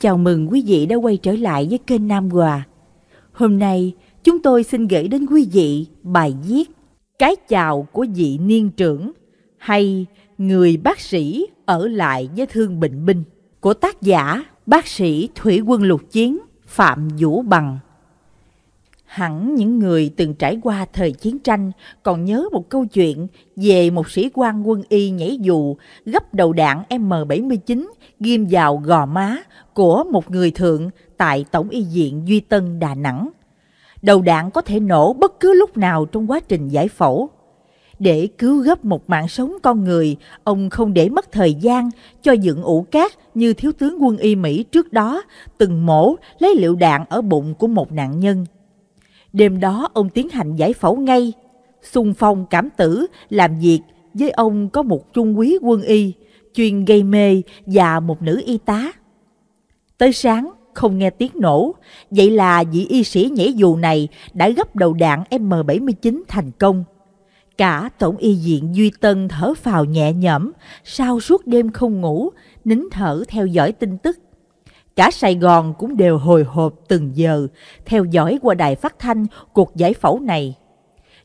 Chào mừng quý vị đã quay trở lại với kênh Nam Hòa. Hôm nay, chúng tôi xin gửi đến quý vị bài viết Cái chào của vị niên trưởng hay Người bác sĩ ở lại với thương bệnh binh của tác giả bác sĩ Thủy quân lục chiến Phạm Vũ Bằng. Hẳn những người từng trải qua thời chiến tranh còn nhớ một câu chuyện về một sĩ quan quân y nhảy dù gấp đầu đạn M79 ghim vào gò má của một người thượng tại Tổng y viện Duy Tân Đà Nẵng. Đầu đạn có thể nổ bất cứ lúc nào trong quá trình giải phẫu. Để cứu gấp một mạng sống con người, ông không để mất thời gian cho dựng ủ cát như thiếu tướng quân y Mỹ trước đó từng mổ lấy liệu đạn ở bụng của một nạn nhân – Đêm đó ông tiến hành giải phẫu ngay. Xung phong cảm tử, làm việc với ông có một trung quý quân y, chuyên gây mê và một nữ y tá. Tới sáng, không nghe tiếng nổ, vậy là vị y sĩ nhảy dù này đã gấp đầu đạn M79 thành công. Cả tổng y viện Duy Tân thở phào nhẹ nhõm, sau suốt đêm không ngủ, nín thở theo dõi tin tức Cả Sài Gòn cũng đều hồi hộp từng giờ, theo dõi qua đài phát thanh cuộc giải phẫu này.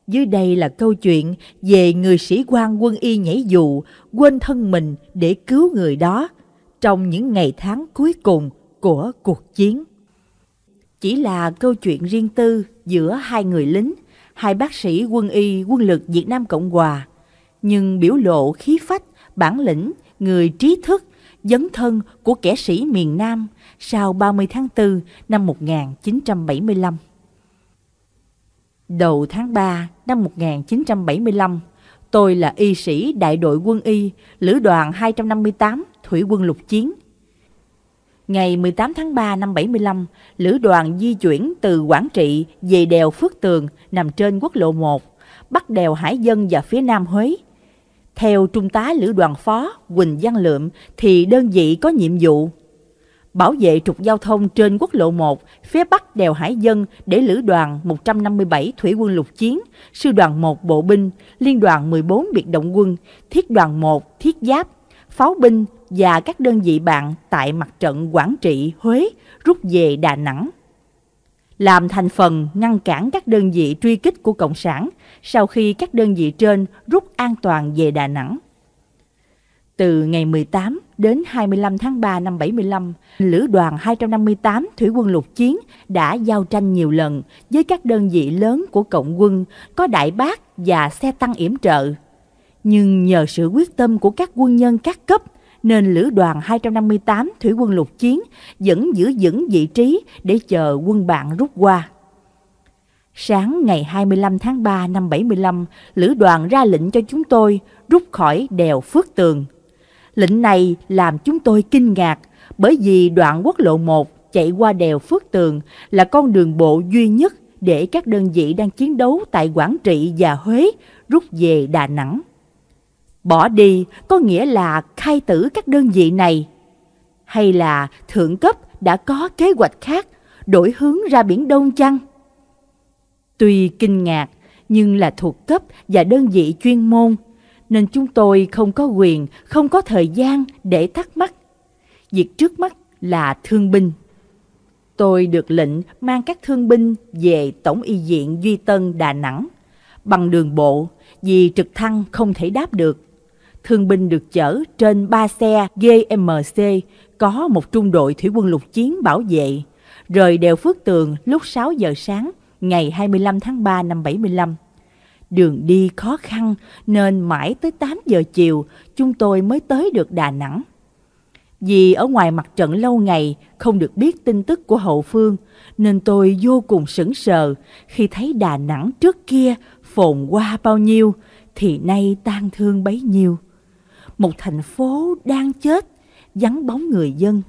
Dưới đây là câu chuyện về người sĩ quan quân y nhảy dù, quên thân mình để cứu người đó trong những ngày tháng cuối cùng của cuộc chiến. Chỉ là câu chuyện riêng tư giữa hai người lính, hai bác sĩ quân y quân lực Việt Nam Cộng Hòa, nhưng biểu lộ khí phách, bản lĩnh, người trí thức dấn thân của kẻ sĩ miền Nam sau 30 tháng 4 năm 1975. Đầu tháng 3 năm 1975, tôi là y sĩ đại đội quân y, lữ đoàn 258, thủy quân lục chiến. Ngày 18 tháng 3 năm 75, lữ đoàn di chuyển từ Quảng Trị về đèo Phước Tường nằm trên quốc lộ 1, bắc đèo Hải Dân và phía Nam Huế – theo Trung tá Lữ Đoàn Phó Quỳnh Văn Lượm thì đơn vị có nhiệm vụ bảo vệ trục giao thông trên quốc lộ 1 phía bắc đèo Hải Dân để Lữ đoàn 157 Thủy quân lục chiến, Sư đoàn 1 Bộ binh, Liên đoàn 14 Biệt động quân, Thiết đoàn 1 Thiết giáp, Pháo binh và các đơn vị bạn tại mặt trận Quảng Trị, Huế rút về Đà Nẵng. Làm thành phần ngăn cản các đơn vị truy kích của Cộng sản sau khi các đơn vị trên rút an toàn về Đà Nẵng. Từ ngày 18 đến 25 tháng 3 năm 75, Lữ đoàn 258 Thủy quân lục chiến đã giao tranh nhiều lần với các đơn vị lớn của Cộng quân có đại bác và xe tăng yểm trợ. Nhưng nhờ sự quyết tâm của các quân nhân các cấp nên Lữ đoàn 258 Thủy quân lục chiến vẫn giữ vững vị trí để chờ quân bạn rút qua. Sáng ngày 25 tháng 3 năm 75, lữ đoàn ra lệnh cho chúng tôi rút khỏi đèo Phước Tường. Lệnh này làm chúng tôi kinh ngạc bởi vì đoạn quốc lộ 1 chạy qua đèo Phước Tường là con đường bộ duy nhất để các đơn vị đang chiến đấu tại Quảng Trị và Huế rút về Đà Nẵng. Bỏ đi có nghĩa là khai tử các đơn vị này. Hay là thượng cấp đã có kế hoạch khác đổi hướng ra Biển Đông chăng? Tuy kinh ngạc, nhưng là thuộc cấp và đơn vị chuyên môn, nên chúng tôi không có quyền, không có thời gian để thắc mắc. Việc trước mắt là thương binh. Tôi được lệnh mang các thương binh về Tổng Y viện Duy Tân Đà Nẵng bằng đường bộ vì trực thăng không thể đáp được. Thương binh được chở trên ba xe GMC có một trung đội thủy quân lục chiến bảo vệ, rời đèo Phước Tường lúc 6 giờ sáng ngày 25 tháng 3 năm 75. Đường đi khó khăn nên mãi tới 8 giờ chiều chúng tôi mới tới được Đà Nẵng. Vì ở ngoài mặt trận lâu ngày không được biết tin tức của hậu phương nên tôi vô cùng sững sờ khi thấy Đà Nẵng trước kia phồn qua bao nhiêu thì nay tan thương bấy nhiêu. Một thành phố đang chết, vắng bóng người dân.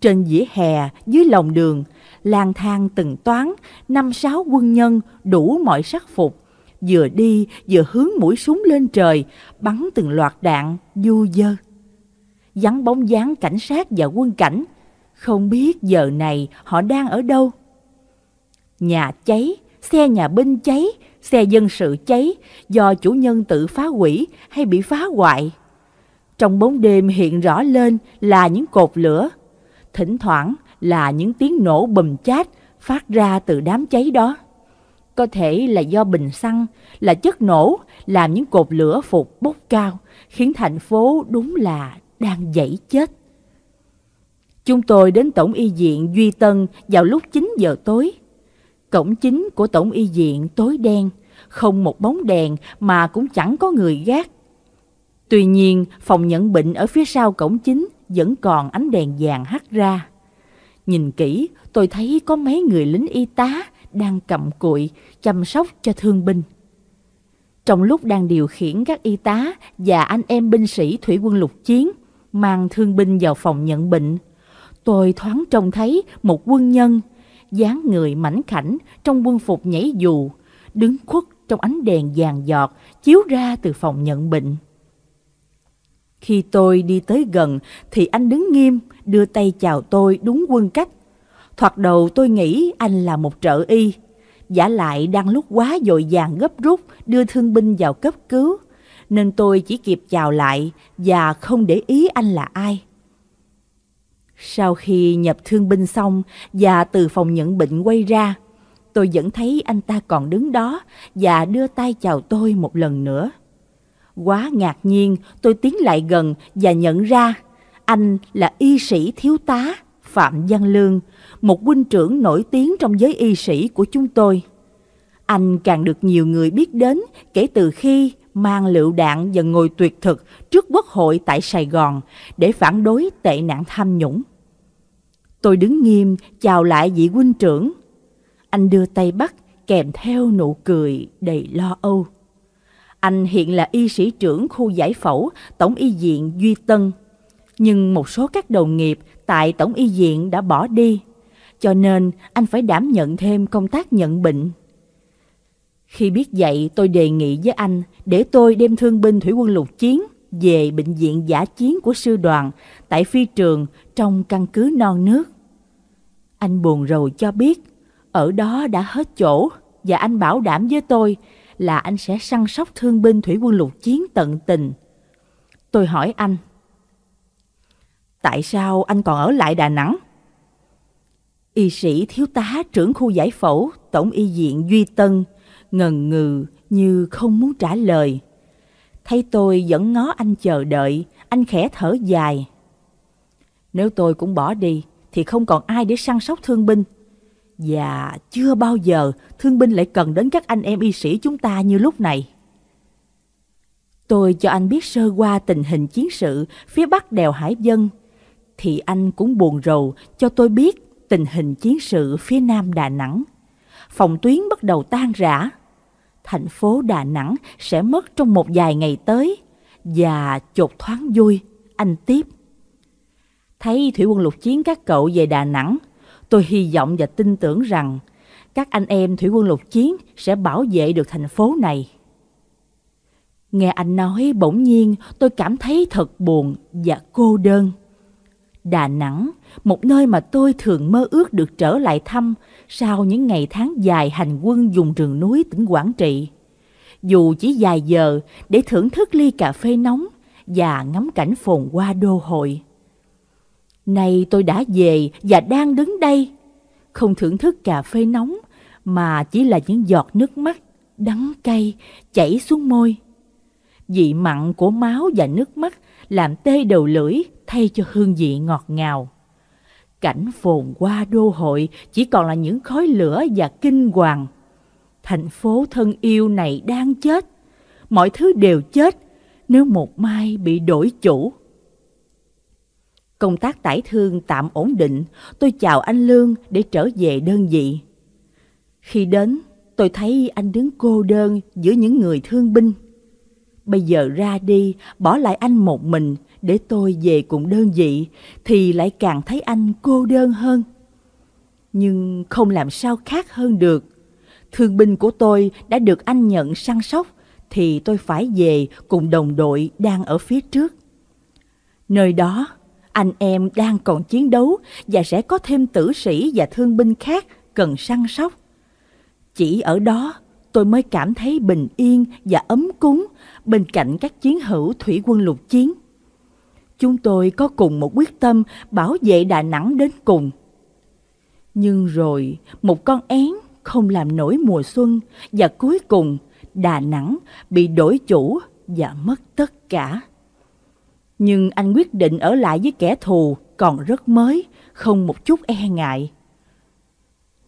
Trên dĩa hè, dưới lòng đường lang thang từng toán, năm sáu quân nhân đủ mọi sắc phục, vừa đi vừa hướng mũi súng lên trời, bắn từng loạt đạn du dơ. Vắng bóng dáng cảnh sát và quân cảnh, không biết giờ này họ đang ở đâu. Nhà cháy, xe nhà binh cháy, xe dân sự cháy do chủ nhân tự phá hủy hay bị phá hoại. Trong bóng đêm hiện rõ lên là những cột lửa. Thỉnh thoảng là những tiếng nổ bùm chát phát ra từ đám cháy đó. Có thể là do bình xăng, là chất nổ làm những cột lửa phục bốc cao, khiến thành phố đúng là đang dãy chết. Chúng tôi đến Tổng Y Diện Duy Tân vào lúc 9 giờ tối. Cổng chính của Tổng Y Diện tối đen, không một bóng đèn mà cũng chẳng có người gác. Tuy nhiên, phòng nhận bệnh ở phía sau cổng chính vẫn còn ánh đèn vàng hắt ra. Nhìn kỹ, tôi thấy có mấy người lính y tá đang cầm cụi chăm sóc cho thương binh. Trong lúc đang điều khiển các y tá và anh em binh sĩ thủy quân lục chiến mang thương binh vào phòng nhận bệnh, tôi thoáng trông thấy một quân nhân dáng người mảnh khảnh trong quân phục nhảy dù, đứng khuất trong ánh đèn vàng giọt chiếu ra từ phòng nhận bệnh. Khi tôi đi tới gần thì anh đứng nghiêm, đưa tay chào tôi đúng quân cách. Thoạt đầu tôi nghĩ anh là một trợ y. Giả lại đang lúc quá dội vàng gấp rút đưa thương binh vào cấp cứu, nên tôi chỉ kịp chào lại và không để ý anh là ai. Sau khi nhập thương binh xong và từ phòng nhận bệnh quay ra, tôi vẫn thấy anh ta còn đứng đó và đưa tay chào tôi một lần nữa. Quá ngạc nhiên, tôi tiến lại gần và nhận ra anh là y sĩ thiếu tá Phạm Văn Lương, một huynh trưởng nổi tiếng trong giới y sĩ của chúng tôi. Anh càng được nhiều người biết đến kể từ khi mang lựu đạn và ngồi tuyệt thực trước quốc hội tại Sài Gòn để phản đối tệ nạn tham nhũng. Tôi đứng nghiêm chào lại vị huynh trưởng. Anh đưa tay bắt kèm theo nụ cười đầy lo âu. Anh hiện là y sĩ trưởng khu giải phẫu Tổng y viện Duy Tân. Nhưng một số các đồng nghiệp tại Tổng y viện đã bỏ đi, cho nên anh phải đảm nhận thêm công tác nhận bệnh. Khi biết vậy, tôi đề nghị với anh để tôi đem thương binh thủy quân lục chiến về bệnh viện giả chiến của sư đoàn tại phi trường trong căn cứ non nước. Anh buồn rầu cho biết, ở đó đã hết chỗ và anh bảo đảm với tôi là anh sẽ săn sóc thương binh thủy quân lục chiến tận tình. Tôi hỏi anh, tại sao anh còn ở lại Đà Nẵng? Y sĩ thiếu tá trưởng khu giải phẫu Tổng y diện Duy Tân ngần ngừ như không muốn trả lời. Thấy tôi vẫn ngó anh chờ đợi, anh khẽ thở dài. Nếu tôi cũng bỏ đi thì không còn ai để săn sóc thương binh. Và chưa bao giờ thương binh lại cần đến các anh em y sĩ chúng ta như lúc này. Tôi cho anh biết sơ qua tình hình chiến sự phía bắc đèo Hải Vân. Thì anh cũng buồn rầu cho tôi biết tình hình chiến sự phía nam Đà Nẵng. Phòng tuyến bắt đầu tan rã. Thành phố Đà Nẵng sẽ mất trong một vài ngày tới. Và chột thoáng vui, anh tiếp. Thấy thủy quân lục chiến các cậu về Đà Nẵng, Tôi hy vọng và tin tưởng rằng các anh em thủy quân lục chiến sẽ bảo vệ được thành phố này. Nghe anh nói bỗng nhiên tôi cảm thấy thật buồn và cô đơn. Đà Nẵng, một nơi mà tôi thường mơ ước được trở lại thăm sau những ngày tháng dài hành quân vùng rừng núi tỉnh Quảng Trị. Dù chỉ vài giờ để thưởng thức ly cà phê nóng và ngắm cảnh phồn hoa đô hội. Nay tôi đã về và đang đứng đây, không thưởng thức cà phê nóng mà chỉ là những giọt nước mắt đắng cay chảy xuống môi. Vị mặn của máu và nước mắt làm tê đầu lưỡi thay cho hương vị ngọt ngào. Cảnh phồn qua đô hội chỉ còn là những khói lửa và kinh hoàng. Thành phố thân yêu này đang chết, mọi thứ đều chết nếu một mai bị đổi chủ. Công tác tải thương tạm ổn định, tôi chào anh Lương để trở về đơn vị. Khi đến, tôi thấy anh đứng cô đơn giữa những người thương binh. Bây giờ ra đi, bỏ lại anh một mình để tôi về cùng đơn vị thì lại càng thấy anh cô đơn hơn. Nhưng không làm sao khác hơn được. Thương binh của tôi đã được anh nhận săn sóc thì tôi phải về cùng đồng đội đang ở phía trước. Nơi đó anh em đang còn chiến đấu và sẽ có thêm tử sĩ và thương binh khác cần săn sóc. Chỉ ở đó tôi mới cảm thấy bình yên và ấm cúng bên cạnh các chiến hữu thủy quân lục chiến. Chúng tôi có cùng một quyết tâm bảo vệ Đà Nẵng đến cùng. Nhưng rồi một con én không làm nổi mùa xuân và cuối cùng Đà Nẵng bị đổi chủ và mất tất cả nhưng anh quyết định ở lại với kẻ thù còn rất mới, không một chút e ngại.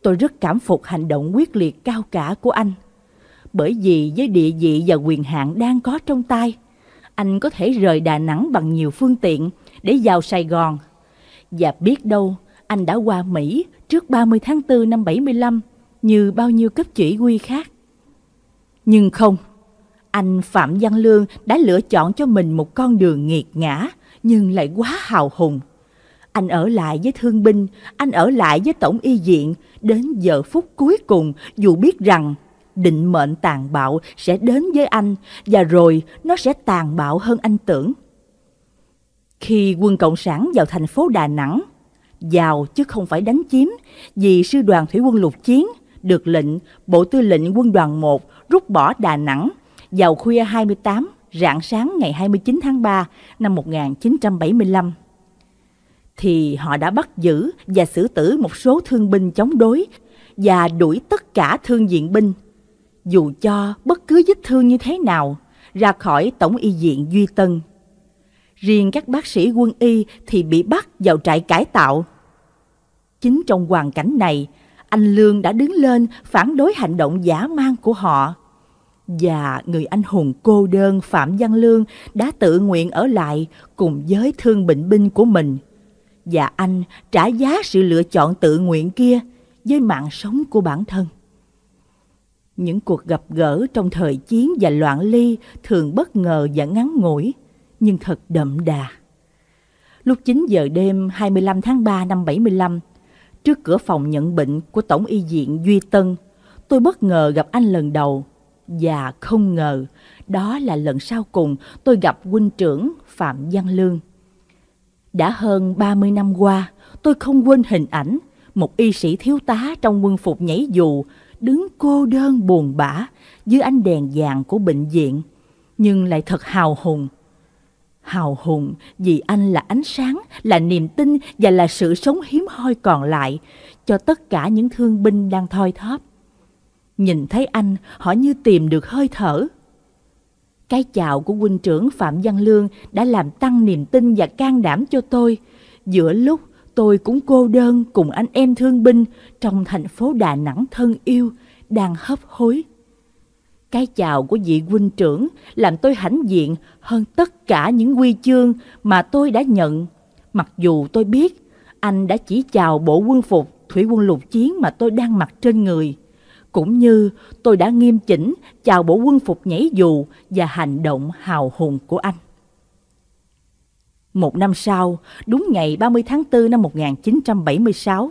Tôi rất cảm phục hành động quyết liệt cao cả của anh, bởi vì với địa vị và quyền hạn đang có trong tay, anh có thể rời Đà Nẵng bằng nhiều phương tiện để vào Sài Gòn. Và biết đâu, anh đã qua Mỹ trước 30 tháng 4 năm 75 như bao nhiêu cấp chỉ huy khác. Nhưng không, anh Phạm Văn Lương đã lựa chọn cho mình một con đường nghiệt ngã nhưng lại quá hào hùng. Anh ở lại với thương binh, anh ở lại với tổng y diện đến giờ phút cuối cùng dù biết rằng định mệnh tàn bạo sẽ đến với anh và rồi nó sẽ tàn bạo hơn anh tưởng. Khi quân Cộng sản vào thành phố Đà Nẵng, vào chứ không phải đánh chiếm vì sư đoàn thủy quân lục chiến được lệnh Bộ Tư lệnh Quân đoàn 1 rút bỏ Đà Nẵng vào khuya 28, rạng sáng ngày 29 tháng 3 năm 1975, thì họ đã bắt giữ và xử tử một số thương binh chống đối và đuổi tất cả thương viện binh, dù cho bất cứ vết thương như thế nào, ra khỏi Tổng Y viện Duy Tân. Riêng các bác sĩ quân y thì bị bắt vào trại cải tạo. Chính trong hoàn cảnh này, anh Lương đã đứng lên phản đối hành động giả man của họ và người anh hùng cô đơn Phạm Văn Lương đã tự nguyện ở lại cùng với thương bệnh binh của mình. Và anh trả giá sự lựa chọn tự nguyện kia với mạng sống của bản thân. Những cuộc gặp gỡ trong thời chiến và loạn ly thường bất ngờ và ngắn ngủi, nhưng thật đậm đà. Lúc 9 giờ đêm 25 tháng 3 năm 75, trước cửa phòng nhận bệnh của Tổng y viện Duy Tân, tôi bất ngờ gặp anh lần đầu và không ngờ, đó là lần sau cùng tôi gặp huynh trưởng Phạm Văn Lương. Đã hơn 30 năm qua, tôi không quên hình ảnh một y sĩ thiếu tá trong quân phục nhảy dù đứng cô đơn buồn bã dưới ánh đèn vàng của bệnh viện, nhưng lại thật hào hùng. Hào hùng vì anh là ánh sáng, là niềm tin và là sự sống hiếm hoi còn lại cho tất cả những thương binh đang thoi thóp. Nhìn thấy anh, họ như tìm được hơi thở. Cái chào của huynh trưởng Phạm Văn Lương đã làm tăng niềm tin và can đảm cho tôi. Giữa lúc tôi cũng cô đơn cùng anh em thương binh trong thành phố Đà Nẵng thân yêu, đang hấp hối. Cái chào của vị huynh trưởng làm tôi hãnh diện hơn tất cả những quy chương mà tôi đã nhận. Mặc dù tôi biết anh đã chỉ chào bộ quân phục thủy quân lục chiến mà tôi đang mặc trên người cũng như tôi đã nghiêm chỉnh chào bộ quân phục nhảy dù và hành động hào hùng của anh. Một năm sau, đúng ngày 30 tháng 4 năm 1976,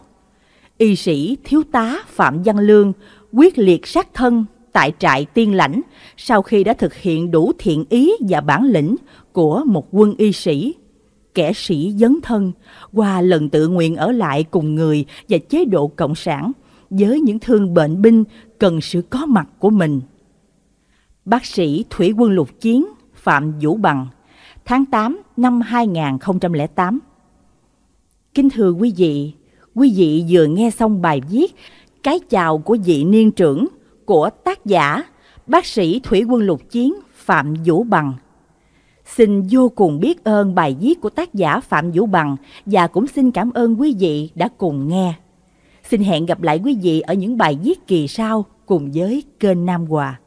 y sĩ thiếu tá Phạm Văn Lương quyết liệt sát thân tại trại Tiên Lãnh sau khi đã thực hiện đủ thiện ý và bản lĩnh của một quân y sĩ. Kẻ sĩ dấn thân qua lần tự nguyện ở lại cùng người và chế độ cộng sản – với những thương bệnh binh cần sự có mặt của mình. Bác sĩ Thủy quân lục chiến Phạm Vũ Bằng, tháng 8 năm 2008. Kính thưa quý vị, quý vị vừa nghe xong bài viết Cái chào của vị niên trưởng của tác giả bác sĩ Thủy quân lục chiến Phạm Vũ Bằng. Xin vô cùng biết ơn bài viết của tác giả Phạm Vũ Bằng và cũng xin cảm ơn quý vị đã cùng nghe. Xin hẹn gặp lại quý vị ở những bài viết kỳ sau cùng với kênh Nam Hòa.